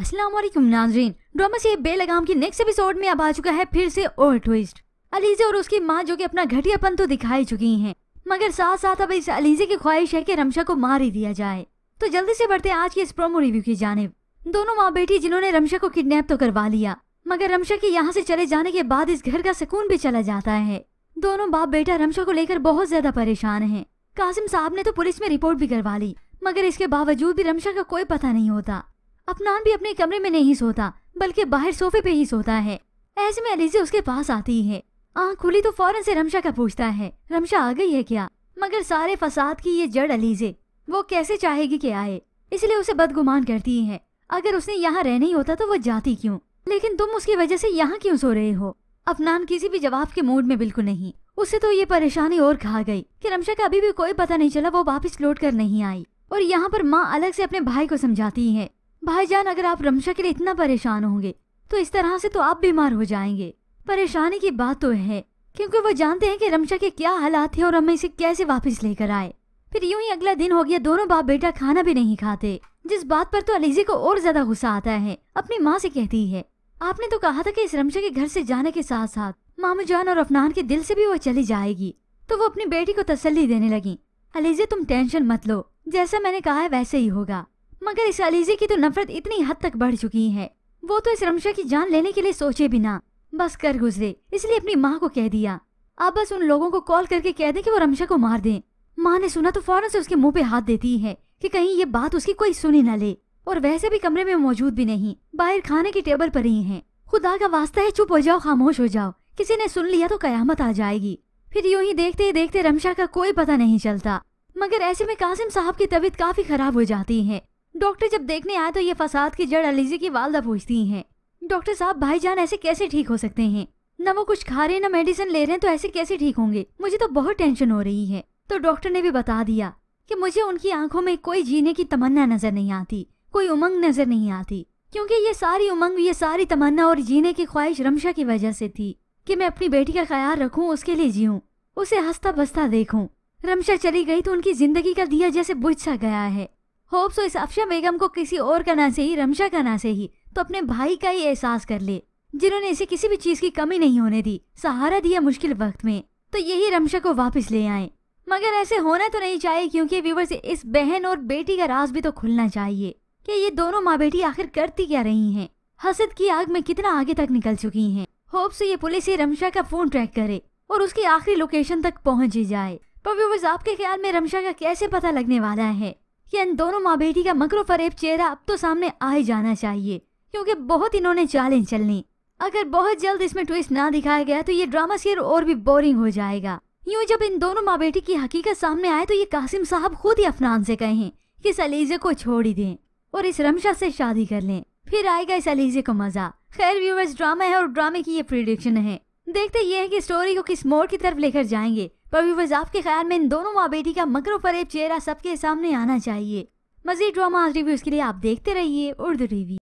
असलम नाजरीन ड्रामा से बेलगाम की नेक्स्ट एपिसोड में अब आ चुका है फिर से और ट्विस्ट अलीजे और उसकी माँ जो कि अपना घटियापन तो दिखाई चुकी हैं मगर साथ साथ अब इस अलीजे की ख्वाहिश है कि रमशा को मार ही दिया जाए तो जल्दी से बढ़ते आज के इस प्रोमो रिव्यू की जानब दोनों माँ बेटी जिन्होंने रमशा को किडनेप तो करवा लिया मगर रमशा के यहाँ से चले जाने के बाद इस घर का सुकून भी चला जाता है दोनों बाप बेटा रमशा को लेकर बहुत ज्यादा परेशान है कासिम साहब ने तो पुलिस में रिपोर्ट भी करवा ली मगर इसके बावजूद भी रमशा का कोई पता नहीं होता अपनान भी अपने कमरे में नहीं सोता बल्कि बाहर सोफे पे ही सोता है ऐसे में अलीजे उसके पास आती है आँख खुली तो फौरन से रमशा का पूछता है रमशा आ गई है क्या मगर सारे फसाद की ये जड़ अलीजे वो कैसे चाहेगी कि आए इसलिए उसे बदगुमान करती है अगर उसने यहाँ रहना ही होता तो वो जाती क्यों लेकिन तुम उसकी वजह से यहाँ क्यों सो रहे हो अफनान किसी भी जवाब के मूड में बिल्कुल नहीं उससे तो ये परेशानी और खा गई कि रमशा का अभी भी कोई पता नहीं चला वो वापस लौट कर नहीं आई और यहाँ पर माँ अलग से अपने भाई को समझाती है भाईजान अगर आप रमशा के लिए इतना परेशान होंगे तो इस तरह से तो आप बीमार हो जाएंगे परेशानी की बात तो है क्योंकि वो जानते हैं कि रमशा के क्या हालात थे और हमें इसे कैसे वापस लेकर आए फिर यूं ही अगला दिन हो गया दोनों बाप बेटा खाना भी नहीं खाते जिस बात पर तो अलीजी को और ज्यादा गुस्सा आता है अपनी माँ से कहती है आपने तो कहा था कि इस रमशा के घर से जाने के साथ साथ मामू जान और अफनान के दिल से भी वो चली जाएगी तो वो अपनी बेटी को तसल्ली देने लगी अलीजे तुम टेंशन मत लो जैसा मैंने कहा है वैसे ही होगा मगर इस अलीजे की तो नफरत इतनी हद तक बढ़ चुकी है वो तो इस रमशा की जान लेने के लिए सोचे बिना बस कर गुजरे इसलिए अपनी माँ को कह दिया अब बस उन लोगों को कॉल करके कह दे कि वो रमशा को मार दें माँ ने सुना तो फौरन से उसके मुंह पे हाथ देती है कि कहीं ये बात उसकी कोई सुनी न ले और वैसे भी कमरे में मौजूद भी नहीं बाहर खाने की टेबल पर ही है खुदा का वास्ता है चुप हो जाओ खामोश हो जाओ किसी ने सुन लिया तो कयामत आ जाएगी फिर यूं ही देखते ही देखते रमशा का कोई पता नहीं चलता मगर ऐसे में कासिम साहब की तबीयत काफी खराब हो जाती है डॉक्टर जब देखने आए तो ये फसाद की जड़ अलीजी की वालदा पूछती हैं डॉक्टर साहब भाईजान ऐसे कैसे ठीक हो सकते हैं न वो कुछ खा रहे न मेडिसिन ले रहे हैं तो ऐसे कैसे ठीक होंगे मुझे तो बहुत टेंशन हो रही है तो डॉक्टर ने भी बता दिया कि मुझे उनकी आंखों में कोई जीने की तमन्ना नजर नहीं आती कोई उमंग नजर नहीं आती क्योंकि ये सारी उमंग ये सारी तमन्ना और जीने की ख्वाहिश रमशा की वजह से थी कि मैं अपनी बेटी का ख्याल रखूं उसके लिए जीऊं उसे हंसता बसता देखूं रमशा चली गई तो उनकी जिंदगी का दिया जैसे बुझ सा गया है होप सो इस अफशा बेगम को किसी और का ना सही रमशा का ना सही तो अपने भाई का ही एहसास कर ले जिन्होंने इसे किसी भी चीज की कमी नहीं होने दी सहारा दिया मुश्किल वक्त में तो यही रमशा को वापस ले आए मगर ऐसे होना तो नहीं चाहिए क्योंकि व्यूवर्स इस बहन और बेटी का राज भी तो खुलना चाहिए कि ये दोनों माँ बेटी आखिर करती क्या रही हैं हसद की आग में कितना आगे तक निकल चुकी हैं होप से ये पुलिस ही रमशा का फोन ट्रैक करे और उसकी आखिरी लोकेशन तक पहुँच ही जाए पर तो व्यूवर्स आपके ख्याल में रमशा का कैसे पता लगने वाला है ये इन दोनों माँ बेटी का मकर फरेब चेहरा अब तो सामने आ ही जाना चाहिए क्योंकि बहुत इन्होंने चालें चलनी अगर बहुत जल्द इसमें ट्विस्ट ना दिखाया गया तो ये ड्रामा सीर और भी बोरिंग हो जाएगा यूँ जब इन दोनों माँ बेटी की हकीकत सामने आए तो ये कासिम साहब खुद ही अफनान से कहें कि इस अलीजे को छोड़ ही दें और इस रमशा से शादी कर लें फिर आएगा इस अलीजे को मजा खैर व्यूवर्स ड्रामा है और ड्रामे की ये प्रिडिक्शन है देखते ये है कि स्टोरी को किस मोड़ की तरफ लेकर जाएंगे पर व्यूवर्स आपके ख्याल में इन दोनों माँ बेटी का मकर फरेब चेहरा सबके सामने आना चाहिए मजीद ड्रामा रिव्यूज के लिए आप देखते रहिए उर्दू रिव्यू